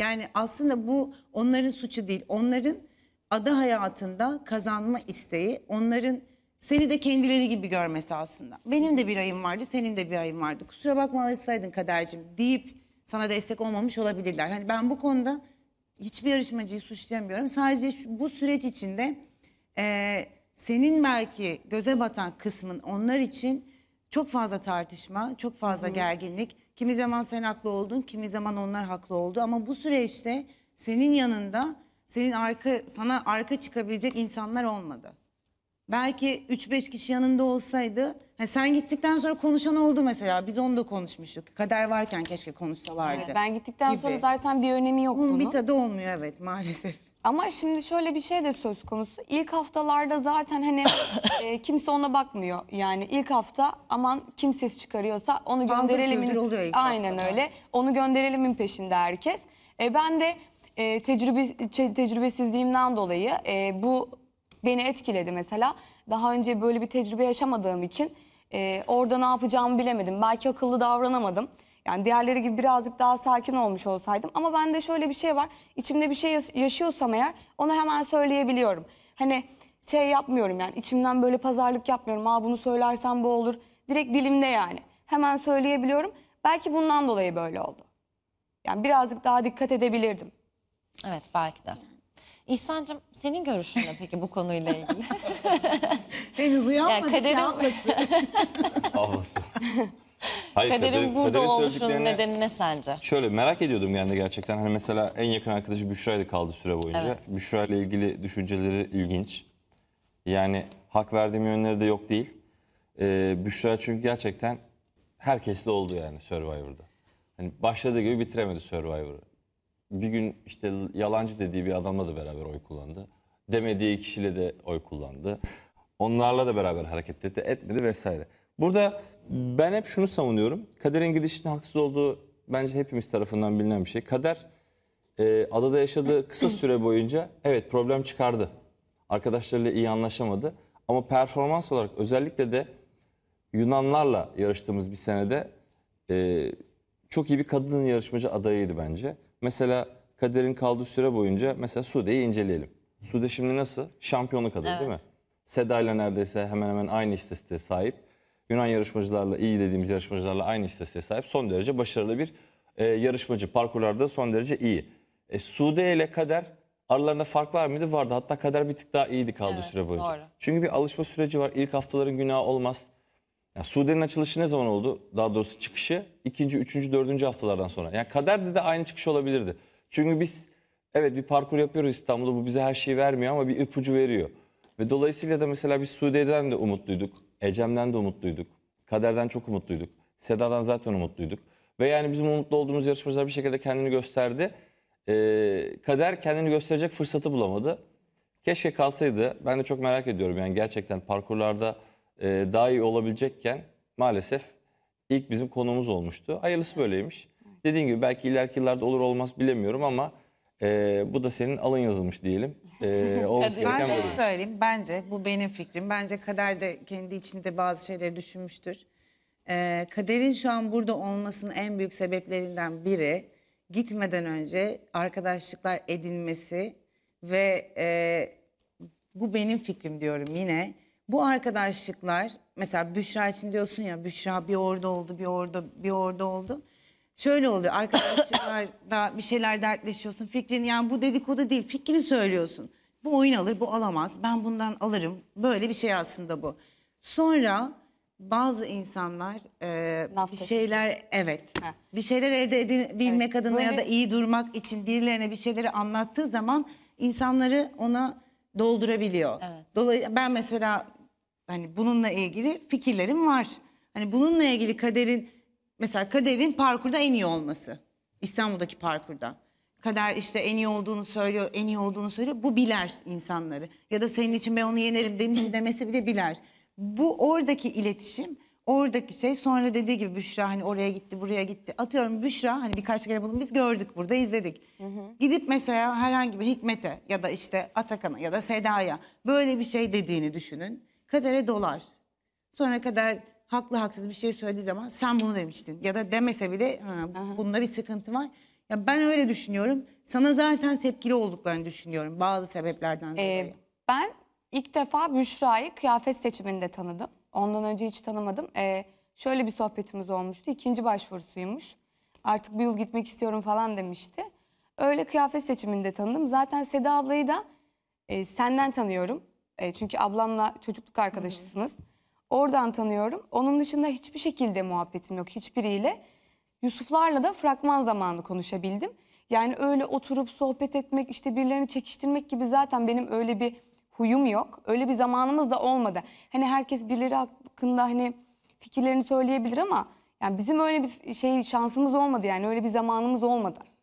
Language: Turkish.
Yani aslında bu onların suçu değil. Onların ada hayatında kazanma isteği, onların seni de kendileri gibi görmesi aslında. Benim de bir ayım vardı, senin de bir ayım vardı. Kusura bakma alışsaydın kadercim deyip sana destek olmamış olabilirler. Hani ben bu konuda hiçbir yarışmacıyı suçlayamıyorum. Sadece şu, bu süreç içinde e, senin belki göze batan kısmın onlar için çok fazla tartışma, çok fazla Hı gerginlik, Kimi zaman sen haklı oldun, kimi zaman onlar haklı oldu. Ama bu süreçte senin yanında senin arka sana arka çıkabilecek insanlar olmadı. Belki 3-5 kişi yanında olsaydı ha sen gittikten sonra konuşan oldu mesela. Biz onu da konuşmuştuk. Kader varken keşke konuşsalardı. Evet, ben gittikten gibi. sonra zaten bir önemi yok bunun. Bunun bir tadı olmuyor evet maalesef. Ama şimdi şöyle bir şey de söz konusu. İlk haftalarda zaten hani e, kimse ona bakmıyor. Yani ilk hafta aman kim ses çıkarıyorsa onu Bandır gönderelimin aynen hafta, öyle. Onu gönderelimin peşinde herkes. E, ben de e, tecrübe çe- şey, tecrübesizliğimden dolayı e, bu beni etkiledi mesela. Daha önce böyle bir tecrübe yaşamadığım için e, orada ne yapacağımı bilemedim. Belki akıllı davranamadım. Yani diğerleri gibi birazcık daha sakin olmuş olsaydım. Ama bende şöyle bir şey var. İçimde bir şey yaşıyorsam eğer onu hemen söyleyebiliyorum. Hani şey yapmıyorum yani içimden böyle pazarlık yapmıyorum. Aa bunu söylersem bu olur. Direkt dilimde yani. Hemen söyleyebiliyorum. Belki bundan dolayı böyle oldu. Yani birazcık daha dikkat edebilirdim. Evet belki de. İhsan'cığım senin görüşün ne peki bu konuyla ilgili? Henüz uyanmadık yani kaderim... ya ablası. Hayır, kaderin kaderi, burada kaderi oluşunun nedeni ne sence? Şöyle merak ediyordum yani gerçekten. Hani mesela en yakın arkadaşı Büşra ile kaldı süre boyunca. Evet. Büşra ile ilgili düşünceleri ilginç. Yani hak verdiğim yönleri de yok değil. Ee, Büşra çünkü gerçekten herkesle oldu yani Survivor'da. Hani başladığı gibi bitiremedi Survivor'ı. Bir gün işte yalancı dediği bir adamla da beraber oy kullandı. Demediği kişiyle de oy kullandı. Onlarla da beraber hareket etti, etmedi vesaire. Burada ben hep şunu savunuyorum. Kaderin gidişinin haksız olduğu bence hepimiz tarafından bilinen bir şey. Kader e, adada yaşadığı kısa süre boyunca evet problem çıkardı. Arkadaşlarıyla iyi anlaşamadı. Ama performans olarak özellikle de Yunanlarla yarıştığımız bir senede e, çok iyi bir kadın yarışmacı adayıydı bence. Mesela Kader'in kaldığı süre boyunca mesela Sude'yi inceleyelim. Sude şimdi nasıl? Şampiyonluk adayı evet. değil mi? Seda ile neredeyse hemen hemen aynı istatistiğe sahip. Yunan yarışmacılarla, iyi dediğimiz yarışmacılarla aynı istatistiğe sahip son derece başarılı bir e, yarışmacı. Parkurlarda son derece iyi. E, Sude ile Kader aralarında fark var mıydı? Vardı. Hatta Kader bir tık daha iyiydi kaldığı evet, süre boyunca. Doğru. Çünkü bir alışma süreci var. İlk haftaların günahı olmaz. Yani Sude'nin açılışı ne zaman oldu? Daha doğrusu çıkışı ikinci, üçüncü, dördüncü haftalardan sonra. Yani Kader'de de aynı çıkış olabilirdi. Çünkü biz evet bir parkur yapıyoruz İstanbul'da bu bize her şeyi vermiyor ama bir ipucu veriyor. Ve dolayısıyla da mesela biz Sude'den de umutluyduk. Ecem'den de umutluyduk. Kader'den çok umutluyduk. Seda'dan zaten umutluyduk. Ve yani bizim umutlu olduğumuz yarışmacılar bir şekilde kendini gösterdi. Ee, kader kendini gösterecek fırsatı bulamadı. Keşke kalsaydı. Ben de çok merak ediyorum. Yani gerçekten parkurlarda e, daha iyi olabilecekken maalesef ilk bizim konumuz olmuştu. Hayırlısı böyleymiş. Dediğim gibi belki ileriki yıllarda olur olmaz bilemiyorum ama ee, bu da senin alın yazılmış diyelim. Ee, Ben şunu söyleyeyim. Bence bu benim fikrim. Bence kader de kendi içinde bazı şeyleri düşünmüştür. Ee, kaderin şu an burada olmasının en büyük sebeplerinden biri gitmeden önce arkadaşlıklar edinmesi ve e, bu benim fikrim diyorum yine. Bu arkadaşlıklar mesela Büşra için diyorsun ya Büşra bir orada oldu bir orada bir orada oldu şöyle oluyor arkadaşlarla bir şeyler dertleşiyorsun fikrini yani bu dedikodu değil fikrini söylüyorsun. Bu oyun alır bu alamaz ben bundan alırım böyle bir şey aslında bu. Sonra bazı insanlar e, bir şeyler evet Heh. bir şeyler elde edebilmek evet. adına böyle... ya da iyi durmak için birilerine bir şeyleri anlattığı zaman insanları ona doldurabiliyor. Evet. Dolayısıyla ben mesela hani bununla ilgili fikirlerim var. Hani bununla ilgili kaderin Mesela Kader'in parkurda en iyi olması. İstanbul'daki parkurda. Kader işte en iyi olduğunu söylüyor, en iyi olduğunu söylüyor. Bu biler insanları. Ya da senin için ben onu yenerim demiş demesi bile biler. Bu oradaki iletişim, oradaki şey sonra dediği gibi Büşra hani oraya gitti, buraya gitti. Atıyorum Büşra hani birkaç kere bunu biz gördük burada izledik. Hı hı. Gidip mesela herhangi bir Hikmet'e ya da işte Atakan'a ya da Seda'ya böyle bir şey dediğini düşünün. Kader'e dolar. Sonra Kader haklı haksız bir şey söylediği zaman sen bunu demiştin ya da demese bile ha, bunda bir sıkıntı var. Ya ben öyle düşünüyorum. Sana zaten tepkili olduklarını düşünüyorum bazı sebeplerden ee, dolayı. Ee, ben ilk defa Büşra'yı kıyafet seçiminde tanıdım. Ondan önce hiç tanımadım. Ee, şöyle bir sohbetimiz olmuştu. İkinci başvurusuymuş. Artık bir yıl gitmek istiyorum falan demişti. Öyle kıyafet seçiminde tanıdım. Zaten Seda ablayı da e, senden tanıyorum. E, çünkü ablamla çocukluk arkadaşısınız. Hı hı. Oradan tanıyorum. Onun dışında hiçbir şekilde muhabbetim yok hiçbiriyle. Yusuflarla da fragman zamanı konuşabildim. Yani öyle oturup sohbet etmek, işte birilerini çekiştirmek gibi zaten benim öyle bir huyum yok. Öyle bir zamanımız da olmadı. Hani herkes birileri hakkında hani fikirlerini söyleyebilir ama yani bizim öyle bir şey şansımız olmadı yani öyle bir zamanımız olmadı.